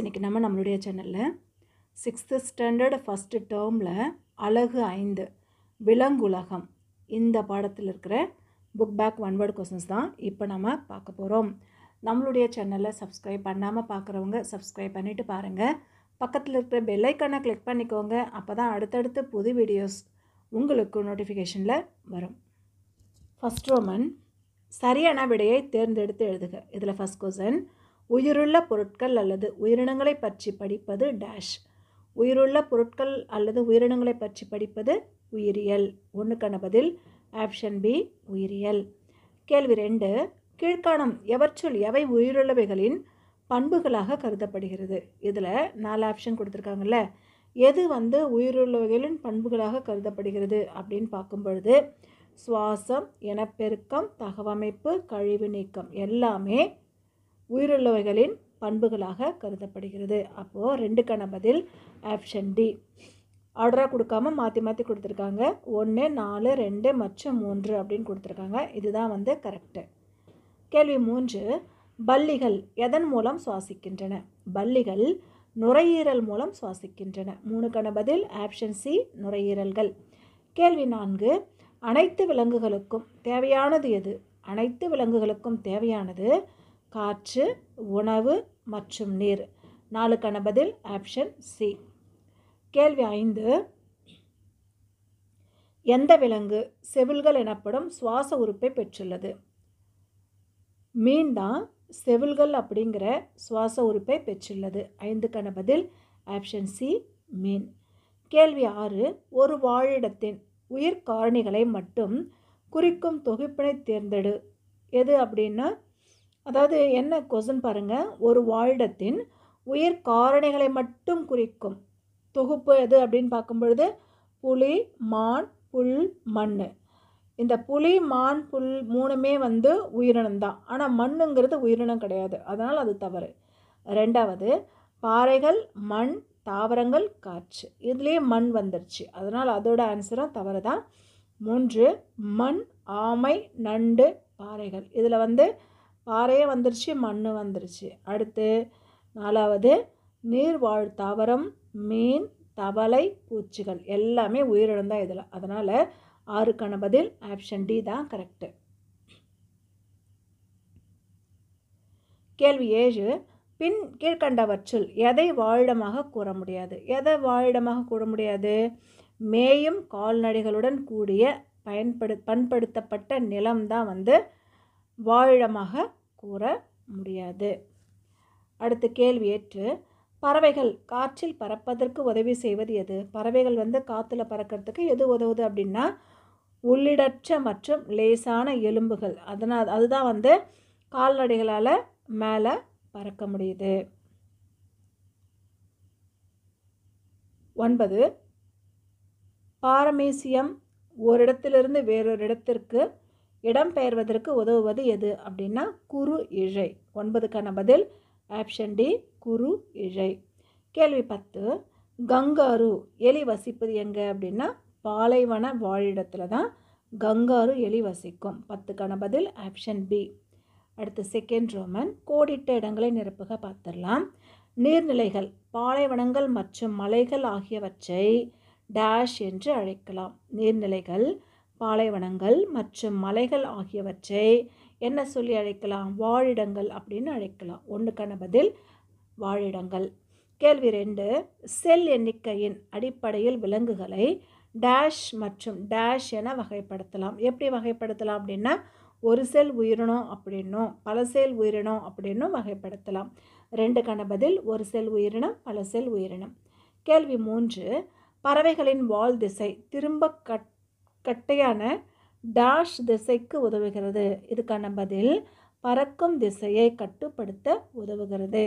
இன்னைக்கு நம்ம நம்மளுடைய சேனலில் சிக்ஸ்த்து ஸ்டாண்டர்டு ஃபஸ்ட்டு டேர்மில் அழகு ஐந்து விலங்குலகம் இந்த பாடத்தில் இருக்கிற book back one word questions தான் இப்போ நம்ம பார்க்க போகிறோம் நம்மளுடைய சேனலில் சப்ஸ்கிரைப் பண்ணாமல் பார்க்குறவங்க சப்ஸ்கிரைப் பண்ணிவிட்டு பாருங்கள் பக்கத்தில் இருக்கிற பெல்லைக்கானை கிளிக் பண்ணிக்கோங்க அப்போ தான் அடுத்தடுத்து புது வீடியோஸ் உங்களுக்கு நோட்டிஃபிகேஷனில் வரும் ஃபஸ்ட் ரோமன் சரியான விடையை தேர்ந்தெடுத்து எழுதுக இதில் ஃபஸ்ட் கொஸ்டின் உயிருள்ள பொருட்கள் அல்லது உயிரினங்களை பற்றி படிப்பது டேஷ் உயிருள்ள பொருட்கள் அல்லது உயிரினங்களை பற்றி படிப்பது உயிரியல் ஒன்றுக்கான பதில் ஆப்ஷன் பி உயிரியல் கேள்வி ரெண்டு கீழ்காணம் எவற்றுள் எவை உயிருள்ளவைகளின் பண்புகளாக கருதப்படுகிறது இதில் நாலு ஆப்ஷன் கொடுத்துருக்காங்கல்ல எது வந்து உயிருள்ளவைகளின் பண்புகளாக கருதப்படுகிறது அப்படின்னு பார்க்கும் பொழுது சுவாசம் இனப்பெருக்கம் தகவமைப்பு கழிவு நீக்கம் எல்லாமே உயிருள்ளவைகளின் பண்புகளாக கருதப்படுகிறது அப்போது ரெண்டுக்கான பதில் ஆப்ஷன் டி ஆர்டராக கொடுக்காம மாற்றி மாற்றி கொடுத்துருக்காங்க ஒன்று நாலு ரெண்டு மற்றும் மூன்று அப்படின்னு கொடுத்துருக்காங்க இதுதான் வந்து கரெக்டு கேள்வி மூன்று பல்லிகள் எதன் மூலம் சுவாசிக்கின்றன பல்லிகள் நுரையீரல் மூலம் சுவாசிக்கின்றன மூணுக்கான பதில் ஆப்ஷன் சி நுரையீரல்கள் கேள்வி நான்கு அனைத்து விலங்குகளுக்கும் தேவையானது எது அனைத்து விலங்குகளுக்கும் தேவையானது காற்று உணவு மற்றும் நீர் நாலுக்கான பதில் ஆப்ஷன் சி கேள்வி ஐந்து எந்த விலங்கு செவில்கள் எனப்படும் சுவாச உறுப்பை பெற்றுள்ளது மீன் தான் செவில்கள் அப்படிங்கிற சுவாச உறுப்பை பெற்றுள்ளது ஐந்துக்கான பதில் ஆப்ஷன் சி மீன் கேள்வி ஆறு ஒரு வாழிடத்தின் உயிர் காரணிகளை மட்டும் குறிக்கும் தொகுப்பினை தேர்ந்தெடு எது அப்படின்னா அதாவது என்ன கொசன் பாருங்கள் ஒரு வாழிடத்தின் உயிர் காரணிகளை மட்டும் குறிக்கும் தொகுப்பு எது அப்படின்னு பார்க்கும் பொழுது புலி மான் புல் மண் இந்த புலி மான் புல் மூணுமே வந்து உயிரினம் தான் ஆனால் மண்ணுங்கிறது உயிரினம் கிடையாது அதனால் அது தவறு ரெண்டாவது பாறைகள் மண் தாவரங்கள் காற்று இதுலேயே மண் வந்துருச்சு அதனால் அதோட ஆன்சரும் தவறு தான் மூன்று மண் ஆமை நண்டு பாறைகள் இதில் வந்து பாறையே வந்துருச்சு மண் வந்துருச்சு அடுத்து நாலாவது நீர் வாழ் தாவரம் மீன் தவளை பூச்சிகள் எல்லாமே உயிரிழந்தால் இதில் அதனால் ஆறுக்கான பதில் ஆப்ஷன் டி தான் கரெக்டு கேள்வி ஏழு பின் கீழ்கண்டவற்றில் எதை வாழிடமாக கூற முடியாது எதை வாழிடமாக கூற முடியாது மேயும் கால்நடைகளுடன் கூடிய பயன்படு பண்படுத்தப்பட்ட நிலம் தான் வந்து வாழிடமாக கூற முடியாது அடுத்து கேள்வி ஏற்று பறவைகள் காற்றில் பறப்பதற்கு உதவி செய்வது எது பறவைகள் வந்து காற்றுல பறக்கிறதுக்கு எது உதவுது அப்படின்னா உள்ளிடற்ற மற்றும் லேசான எலும்புகள் அதனால் அதுதான் வந்து கால்நடைகளால் மேலே பறக்க முடியுது ஒன்பது பாரமேசியம் ஓரிடத்திலிருந்து வேறொரு இடத்திற்கு இடம்பெயர்வதற்கு உதவுவது எது அப்படின்னா குறு இழை ஒன்பதுக்கான பதில் ஆப்ஷன் டி குறு இழை கேள்வி பத்து கங்காரு எலி வசிப்பது எங்கே அப்படின்னா பாலைவன வாழிடத்தில் தான் கங்காரு எலி வசிக்கும் பத்துக்கான பதில் ஆப்ஷன் பி அடுத்து செகண்ட் ரோமன் கோடிட்ட இடங்களை நிரப்புக பார்த்துடலாம் நீர்நிலைகள் பாலைவனங்கள் மற்றும் மலைகள் ஆகியவற்றை டேஷ் என்று அழைக்கலாம் நீர்நிலைகள் பாலைவனங்கள் மற்றும் மலைகள் ஆகியவற்றை என்ன சொல்லி அழைக்கலாம் வாழிடங்கள் அப்படின்னு அழைக்கலாம் ஒன்றுக்கான பதில் வாழிடங்கள் கேள்வி ரெண்டு செல் எண்ணிக்கையின் அடிப்படையில் விலங்குகளை டேஷ் மற்றும் டேஷ் என வகைப்படுத்தலாம் எப்படி வகைப்படுத்தலாம் அப்படின்னா ஒரு செல் உயிரினம் அப்படின்னும் பல செல் உயிரினம் அப்படின்னும் வகைப்படுத்தலாம் ரெண்டு கணபதில் ஒரு செல் உயிரினம் பல செல் உயிரினம் கேள்வி மூன்று பறவைகளின் வால் திசை திரும்ப கட் கட்டையான டாஷ் திசைக்கு உதவுகிறது இதுக்கான பதில் பறக்கும் திசையை கட்டுப்படுத்த உதவுகிறது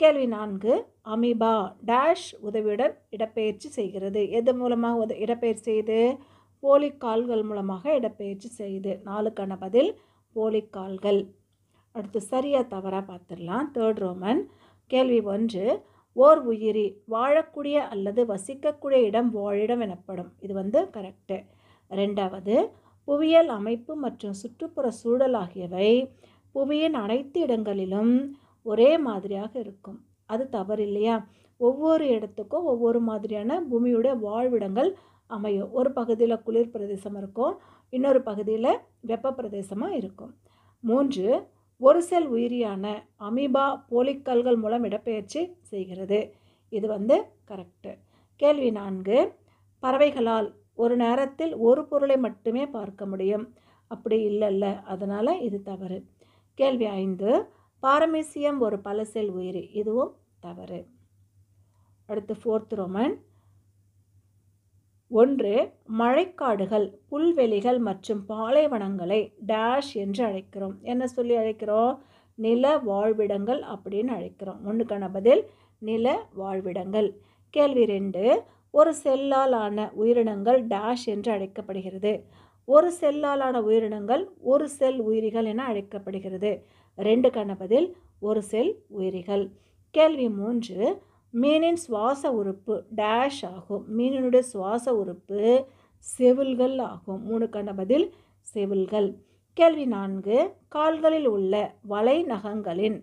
கேள்வி நான்கு அமீபா டேஷ் உதவியுடன் இடப்பெயர்ச்சி செய்கிறது எது மூலமாக உத இடப்பெயர்ச்சி செய்து கால்கள் மூலமாக இடப்பெயர்ச்சி செய்து நாலுக்கான பதில் கால்கள் அடுத்து சரியாக தவறாக பார்த்துடலாம் தேர்ட் ரோமன் கேள்வி ஒன்று ஓர் உயிரி வாழக்கூடிய அல்லது வசிக்கக்கூடிய இடம் வாழிடம் எனப்படும் இது வந்து கரெக்டு ரெண்டாவது புவியியல் அமைப்பு மற்றும் சுற்றுப்புற சூழல் ஆகியவை புவியின் அனைத்து இடங்களிலும் ஒரே மாதிரியாக இருக்கும் அது தவறு இல்லையா ஒவ்வொரு இடத்துக்கும் ஒவ்வொரு மாதிரியான பூமியுடைய வாழ்விடங்கள் அமையும் ஒரு பகுதியில் குளிர் பிரதேசம் இருக்கும் இன்னொரு பகுதியில் வெப்ப பிரதேசமாக இருக்கும் மூன்று ஒரு செல் உயிரியான அமீபா போலிக்கல்கள் மூலம் இடப்பெயர்ச்சி செய்கிறது இது வந்து கரெக்டு கேள்வி நான்கு பறவைகளால் ஒரு நேரத்தில் ஒரு பொருளை மட்டுமே பார்க்க முடியும் அப்படி இல்லைல்ல அதனால் இது தவறு கேள்வி ஐந்து பாரமேசியம் ஒரு பல செல் உயிரி இதுவும் தவறு அடுத்து ஃபோர்த் ரோமன் ஒன்று மழைக்காடுகள் புல்வெளிகள் மற்றும் பாலைவனங்களை டேஷ் என்று அழைக்கிறோம் என்ன சொல்லி அழைக்கிறோம் நில வாழ்விடங்கள் அப்படின்னு அழைக்கிறோம் ஒன்றுக்கான பதில் நில வாழ்விடங்கள் கேள்வி ரெண்டு ஒரு செல்லால் ஆன உயிரினங்கள் டேஷ் என்று அழைக்கப்படுகிறது ஒரு செல்லாலான உயிரினங்கள் ஒரு செல் உயிரிகள் என அழைக்கப்படுகிறது ரெண்டுக்கான பதில் ஒரு செல் உயிரிகள் கேள்வி மூன்று மீனின் சுவாச உறுப்பு டேஷ் ஆகும் மீனினுடைய சுவாச உறுப்பு செவில்கள் ஆகும் மூணுக்கான பதில் செவில்கள் கேள்வி நான்கு கால்களில் உள்ள வலை நகங்களின்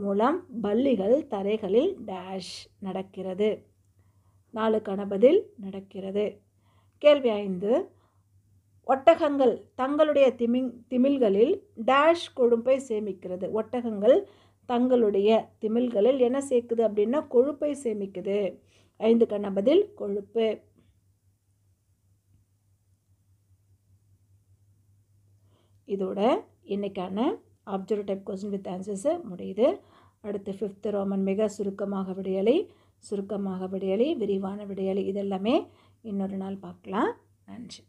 மூலம் பள்ளிகள் தரைகளில் டேஷ் நடக்கிறது நாலுக்கான பதில் நடக்கிறது கேள்வி ஐந்து ஒட்டகங்கள் தங்களுடைய திமிங் திமில்களில் டேஷ் கொழும்பை சேமிக்கிறது ஒட்டகங்கள் தங்களுடைய திமில்களில் என்ன சேர்க்குது அப்படின்னா கொழுப்பை சேமிக்குது ஐந்து கண்ண பதில் கொழுப்பு இதோட இன்றைக்கான object type question with answers முடியுது அடுத்து ஃபிஃப்த்து ரோமன் மிக சுருக்கமாக விடியலை சுருக்கமாக விடியலை விரிவான விடியலை இதெல்லாமே இன்னொரு நாள் பார்க்கலாம் நன்றி